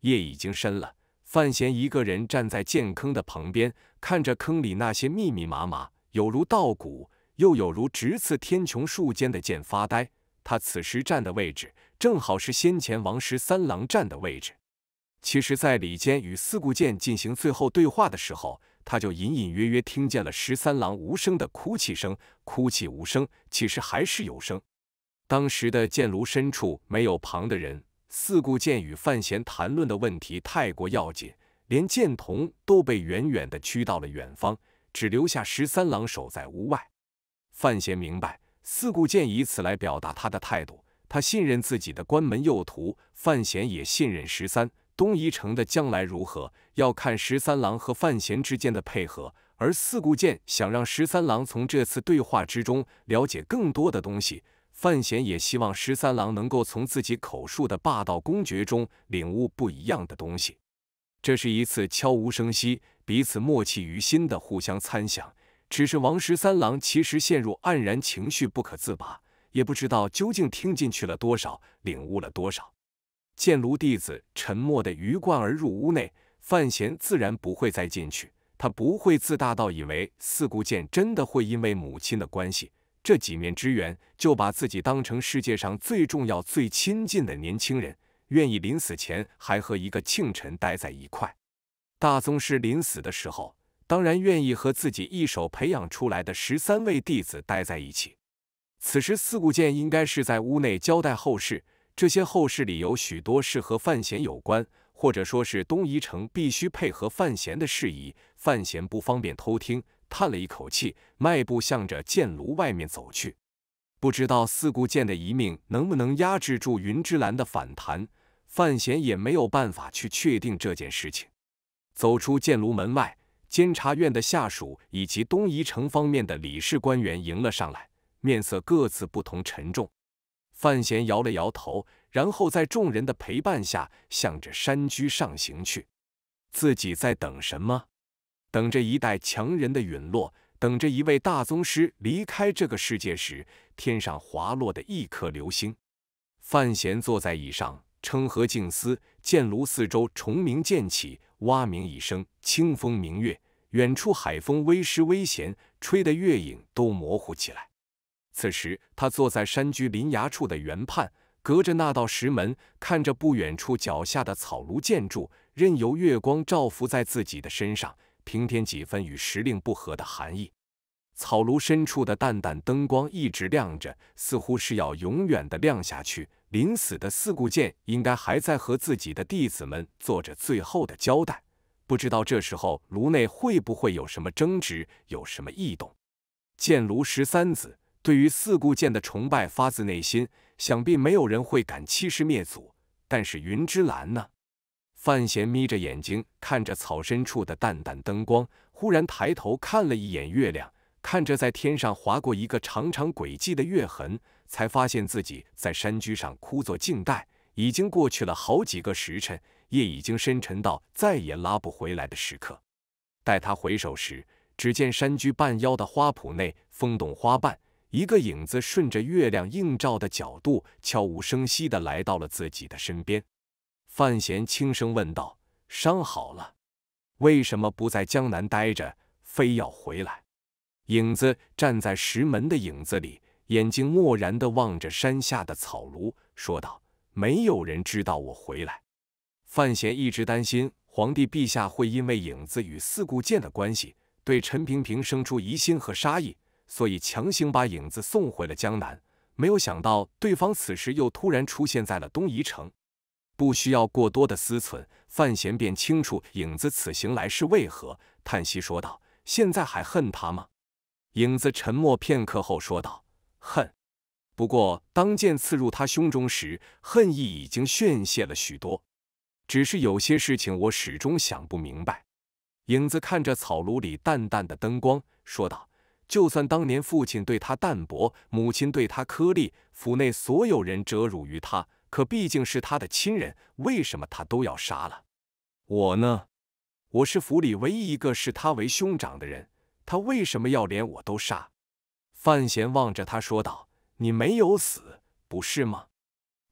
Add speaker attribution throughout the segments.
Speaker 1: 夜已经深了，范闲一个人站在剑坑的旁边，看着坑里那些密密麻麻、有如稻谷，又有如直刺天穹树间的剑发呆。他此时站的位置，正好是先前王十三郎站的位置。其实，在李坚与四顾剑进行最后对话的时候，他就隐隐约约听见了十三郎无声的哭泣声。哭泣无声，其实还是有声。当时的剑炉深处没有旁的人。四顾剑与范闲谈论的问题太过要紧，连剑童都被远远的驱到了远方，只留下十三郎守在屋外。范闲明白，四顾剑以此来表达他的态度。他信任自己的关门右徒，范闲也信任十三。东夷城的将来如何，要看十三郎和范闲之间的配合。而四顾剑想让十三郎从这次对话之中了解更多的东西。范闲也希望十三郎能够从自己口述的霸道公爵中领悟不一样的东西。这是一次悄无声息、彼此默契于心的互相参详。只是王十三郎其实陷入黯然情绪不可自拔，也不知道究竟听进去了多少，领悟了多少。见卢弟子沉默的鱼贯而入屋内，范闲自然不会再进去。他不会自大到以为四顾剑真的会因为母亲的关系。这几面之缘，就把自己当成世界上最重要、最亲近的年轻人，愿意临死前还和一个庆臣待在一块。大宗师临死的时候，当然愿意和自己一手培养出来的十三位弟子待在一起。此时，四顾剑应该是在屋内交代后事，这些后事里有许多是和范闲有关，或者说是东夷城必须配合范闲的事宜。范闲不方便偷听，叹了一口气，迈步向着剑炉外面走去。不知道四顾剑的一命能不能压制住云之澜的反弹，范闲也没有办法去确定这件事情。走出剑炉门外，监察院的下属以及东夷城方面的李氏官员迎了上来，面色各自不同，沉重。范闲摇了摇头，然后在众人的陪伴下，向着山居上行去。自己在等什么？等着一代强人的陨落，等着一位大宗师离开这个世界时，天上滑落的一颗流星。范闲坐在椅上，撑和静思。见炉四周虫鸣渐起，蛙鸣一声，清风明月，远处海风微湿微咸，吹得月影都模糊起来。此时，他坐在山居林崖处的圆畔，隔着那道石门，看着不远处脚下的草庐建筑，任由月光照拂在自己的身上。平添几分与时令不合的寒意。草庐深处的淡淡灯光一直亮着，似乎是要永远的亮下去。临死的四顾剑应该还在和自己的弟子们做着最后的交代，不知道这时候炉内会不会有什么争执，有什么异动。剑庐十三子对于四顾剑的崇拜发自内心，想必没有人会敢欺师灭祖。但是云之澜呢？范闲眯着眼睛看着草深处的淡淡灯光，忽然抬头看了一眼月亮，看着在天上划过一个长长轨迹的月痕，才发现自己在山居上枯坐静待，已经过去了好几个时辰，夜已经深沉到再也拉不回来的时刻。待他回首时，只见山居半腰的花圃内风动花瓣，一个影子顺着月亮映照的角度，悄无声息地来到了自己的身边。范闲轻声问道：“伤好了，为什么不在江南待着，非要回来？”影子站在石门的影子里，眼睛漠然地望着山下的草庐，说道：“没有人知道我回来。”范闲一直担心皇帝陛下会因为影子与四顾剑的关系，对陈平平生出疑心和杀意，所以强行把影子送回了江南。没有想到，对方此时又突然出现在了东夷城。不需要过多的思忖，范闲便清楚影子此行来是为何，叹息说道：“现在还恨他吗？”影子沉默片刻后说道：“恨，不过当剑刺入他胸中时，恨意已经宣泄了许多。只是有些事情我始终想不明白。”影子看着草庐里淡淡的灯光，说道：“就算当年父亲对他淡薄，母亲对他苛利，府内所有人折辱于他。”可毕竟是他的亲人，为什么他都要杀了我呢？我是府里唯一一个视他为兄长的人，他为什么要连我都杀？范闲望着他说道：“你没有死，不是吗？”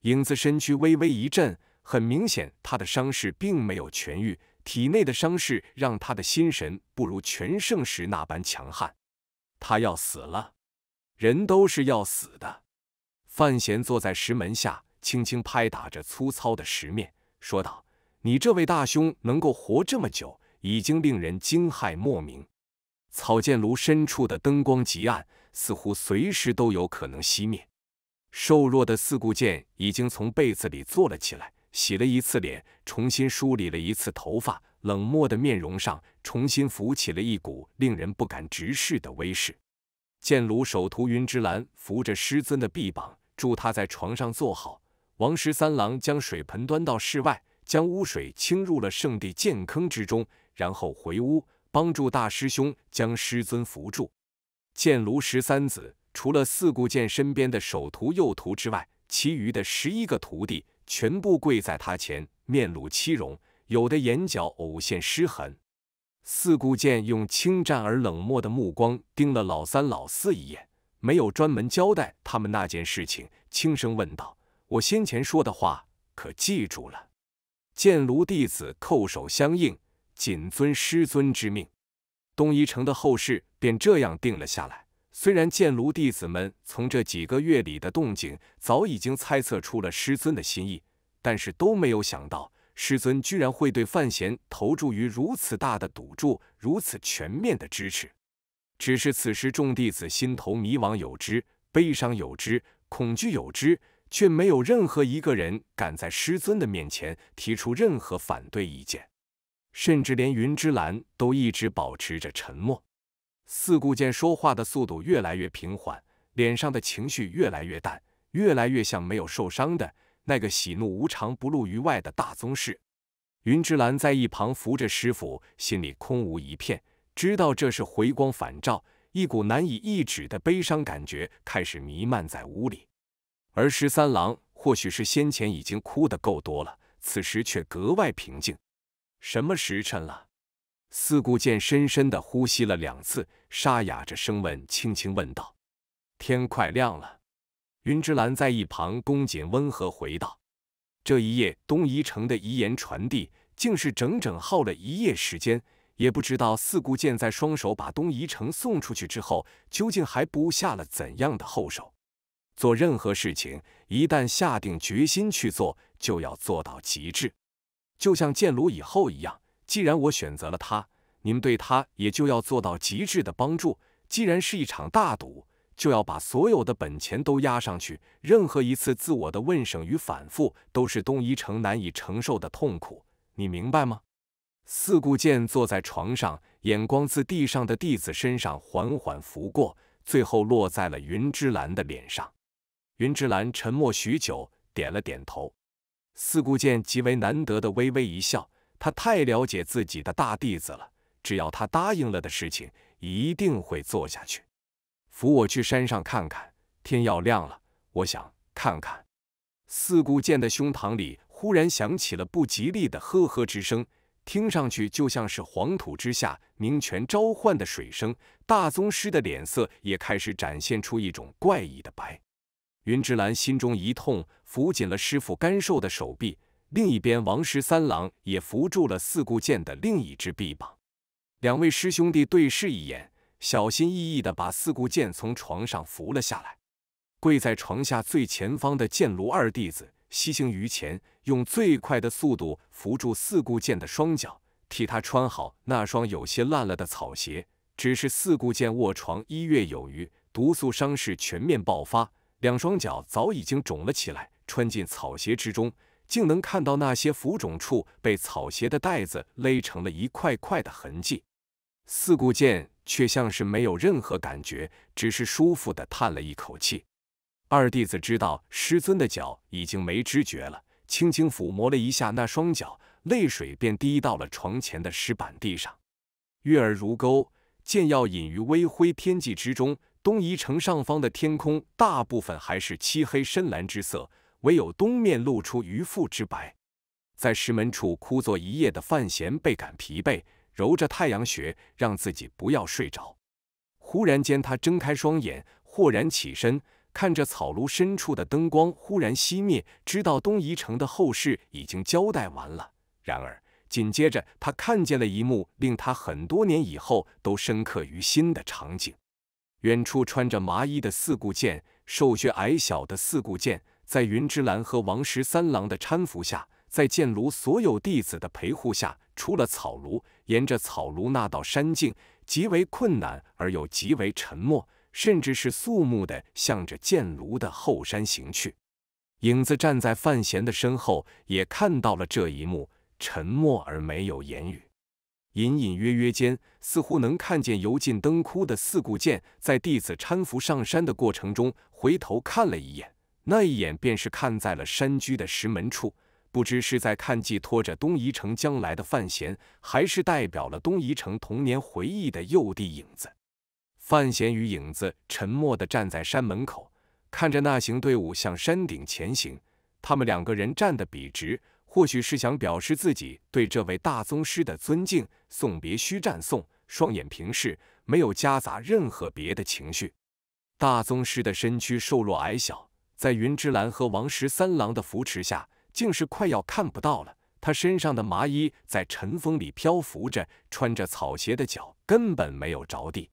Speaker 1: 影子身躯微微一震，很明显他的伤势并没有痊愈，体内的伤势让他的心神不如全盛时那般强悍。他要死了，人都是要死的。范闲坐在石门下。轻轻拍打着粗糙的石面，说道：“你这位大兄能够活这么久，已经令人惊骇莫名。”草间炉深处的灯光极暗，似乎随时都有可能熄灭。瘦弱的四顾剑已经从被子里坐了起来，洗了一次脸，重新梳理了一次头发，冷漠的面容上重新浮起了一股令人不敢直视的威势。剑炉首徒云之兰扶着师尊的臂膀，助他在床上坐好。王十三郎将水盆端到室外，将污水倾入了圣地剑坑之中，然后回屋帮助大师兄将师尊扶住。剑庐十三子除了四顾剑身边的首徒、右徒之外，其余的十一个徒弟全部跪在他前面，露凄容，有的眼角偶现湿痕。四顾剑用轻湛而冷漠的目光盯了老三、老四一眼，没有专门交代他们那件事情，轻声问道。我先前说的话，可记住了？剑炉弟子叩首相应，谨遵师尊之命。东夷城的后事便这样定了下来。虽然剑炉弟子们从这几个月里的动静，早已经猜测出了师尊的心意，但是都没有想到师尊居然会对范闲投注于如此大的赌注，如此全面的支持。只是此时众弟子心头迷茫有之，悲伤有之，恐惧有之。却没有任何一个人敢在师尊的面前提出任何反对意见，甚至连云之兰都一直保持着沉默。四顾剑说话的速度越来越平缓，脸上的情绪越来越淡，越来越像没有受伤的那个喜怒无常、不露于外的大宗师。云之兰在一旁扶着师傅，心里空无一片，知道这是回光返照，一股难以抑制的悲伤感觉开始弥漫在屋里。而十三郎或许是先前已经哭得够多了，此时却格外平静。什么时辰了？四顾剑深深地呼吸了两次，沙哑着声问，轻轻问道：“天快亮了。”云之澜在一旁恭谨温和回道：“这一夜，东夷城的遗言传递，竟是整整耗了一夜时间。也不知道四顾剑在双手把东夷城送出去之后，究竟还布下了怎样的后手。”做任何事情，一旦下定决心去做，就要做到极致，就像剑庐以后一样。既然我选择了他，你们对他也就要做到极致的帮助。既然是一场大赌，就要把所有的本钱都压上去。任何一次自我的问省与反复，都是东夷城难以承受的痛苦。你明白吗？四顾剑坐在床上，眼光自地上的弟子身上缓缓拂过，最后落在了云之澜的脸上。云之澜沉默许久，点了点头。四顾剑极为难得的微微一笑，他太了解自己的大弟子了，只要他答应了的事情，一定会做下去。扶我去山上看看，天要亮了，我想看看。四顾剑的胸膛里忽然响起了不吉利的呵呵之声，听上去就像是黄土之下鸣泉召唤的水声。大宗师的脸色也开始展现出一种怪异的白。云之兰心中一痛，扶紧了师傅干瘦的手臂。另一边，王十三郎也扶住了四顾剑的另一只臂膀。两位师兄弟对视一眼，小心翼翼地把四顾剑从床上扶了下来。跪在床下最前方的剑庐二弟子西行于前，用最快的速度扶住四顾剑的双脚，替他穿好那双有些烂了的草鞋。只是四顾剑卧床一月有余，毒素伤势全面爆发。两双脚早已经肿了起来，穿进草鞋之中，竟能看到那些浮肿处被草鞋的带子勒成了一块块的痕迹。四顾剑却像是没有任何感觉，只是舒服地叹了一口气。二弟子知道师尊的脚已经没知觉了，轻轻抚摸了一下那双脚，泪水便滴到了床前的石板地上。月儿如钩，剑要隐于微灰天际之中。东夷城上方的天空大部分还是漆黑深蓝之色，唯有东面露出鱼腹之白。在石门处枯坐一夜的范闲倍感疲惫，揉着太阳穴，让自己不要睡着。忽然间，他睁开双眼，豁然起身，看着草庐深处的灯光忽然熄灭，知道东夷城的后事已经交代完了。然而，紧接着他看见了一幕令他很多年以后都深刻于心的场景。远处穿着麻衣的四顾剑，瘦削矮小的四顾剑，在云之澜和王十三郎的搀扶下，在剑庐所有弟子的陪护下，出了草庐，沿着草庐那道山径，极为困难而又极为沉默，甚至是肃穆的，向着剑庐的后山行去。影子站在范闲的身后，也看到了这一幕，沉默而没有言语。隐隐约约间，似乎能看见油尽灯枯的四顾剑在弟子搀扶上山的过程中，回头看了一眼，那一眼便是看在了山居的石门处。不知是在看寄托着东夷城将来的范闲，还是代表了东夷城童年回忆的幼弟影子。范闲与影子沉默地站在山门口，看着那行队伍向山顶前行。他们两个人站得笔直。或许是想表示自己对这位大宗师的尊敬，送别须战颂，双眼平视，没有夹杂任何别的情绪。大宗师的身躯瘦弱矮小，在云之澜和王十三郎的扶持下，竟是快要看不到了。他身上的麻衣在晨风里漂浮着，穿着草鞋的脚根本没有着地。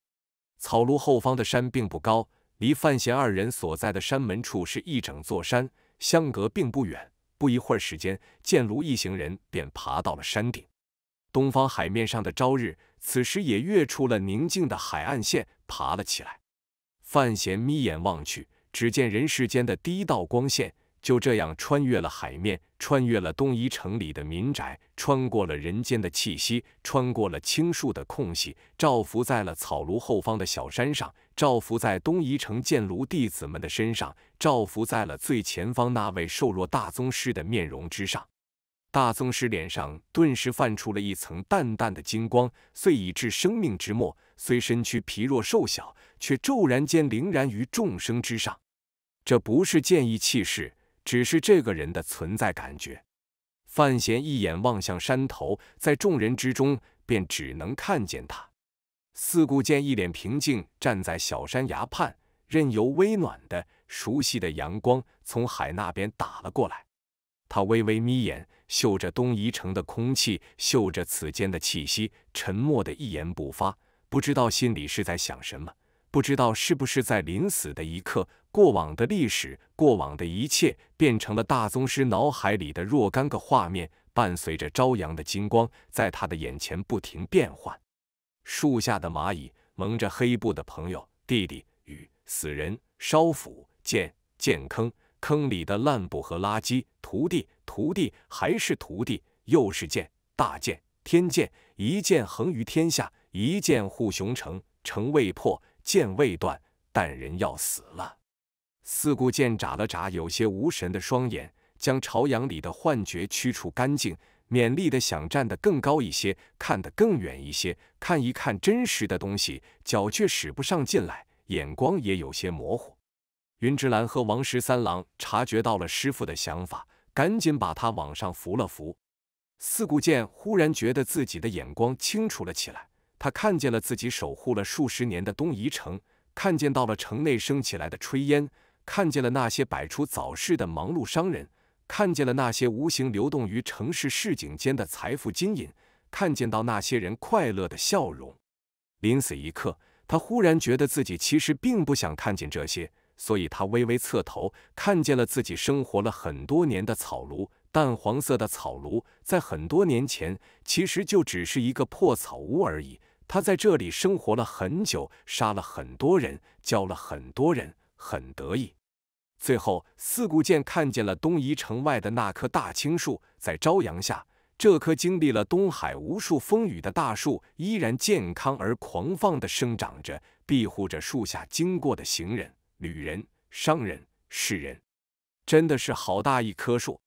Speaker 1: 草庐后方的山并不高，离范闲二人所在的山门处是一整座山，相隔并不远。不一会儿时间，剑庐一行人便爬到了山顶。东方海面上的朝日，此时也跃出了宁静的海岸线，爬了起来。范闲眯眼望去，只见人世间的第一道光线。就这样穿越了海面，穿越了东夷城里的民宅，穿过了人间的气息，穿过了青树的空隙，照拂在了草庐后方的小山上，照拂在东夷城建庐弟子们的身上，照拂在了最前方那位瘦弱大宗师的面容之上。大宗师脸上顿时泛出了一层淡淡的金光，虽已至生命之末，虽身躯疲弱瘦小，却骤然间凌然于众生之上。这不是剑意气势。只是这个人的存在感觉。范闲一眼望向山头，在众人之中，便只能看见他。四顾剑一脸平静，站在小山崖畔，任由微暖的、熟悉的阳光从海那边打了过来。他微微眯眼，嗅着东夷城的空气，嗅着此间的气息，沉默的一言不发，不知道心里是在想什么，不知道是不是在临死的一刻。过往的历史，过往的一切，变成了大宗师脑海里的若干个画面，伴随着朝阳的金光，在他的眼前不停变换。树下的蚂蚁，蒙着黑布的朋友、弟弟与死人，烧斧、剑、剑坑，坑里的烂布和垃圾，徒弟、徒弟还是徒弟，又是剑，大剑、天剑，一剑横于天下，一剑护熊城，城未破，剑未断，但人要死了。四顾剑眨了眨有些无神的双眼，将朝阳里的幻觉驱除干净，勉力的想站得更高一些，看得更远一些，看一看真实的东西，脚却使不上劲来，眼光也有些模糊。云之兰和王十三郎察觉到了师傅的想法，赶紧把他往上扶了扶。四顾剑忽然觉得自己的眼光清楚了起来，他看见了自己守护了数十年的东夷城，看见到了城内升起来的炊烟。看见了那些摆出早市的忙碌商人，看见了那些无形流动于城市市井间的财富金银，看见到那些人快乐的笑容。临死一刻，他忽然觉得自己其实并不想看见这些，所以他微微侧头，看见了自己生活了很多年的草庐，淡黄色的草庐，在很多年前其实就只是一个破草屋而已。他在这里生活了很久，杀了很多人，教了很多人，很得意。最后，四顾剑看见了东夷城外的那棵大青树，在朝阳下，这棵经历了东海无数风雨的大树，依然健康而狂放地生长着，庇护着树下经过的行人、旅人、商人、士人。真的是好大一棵树。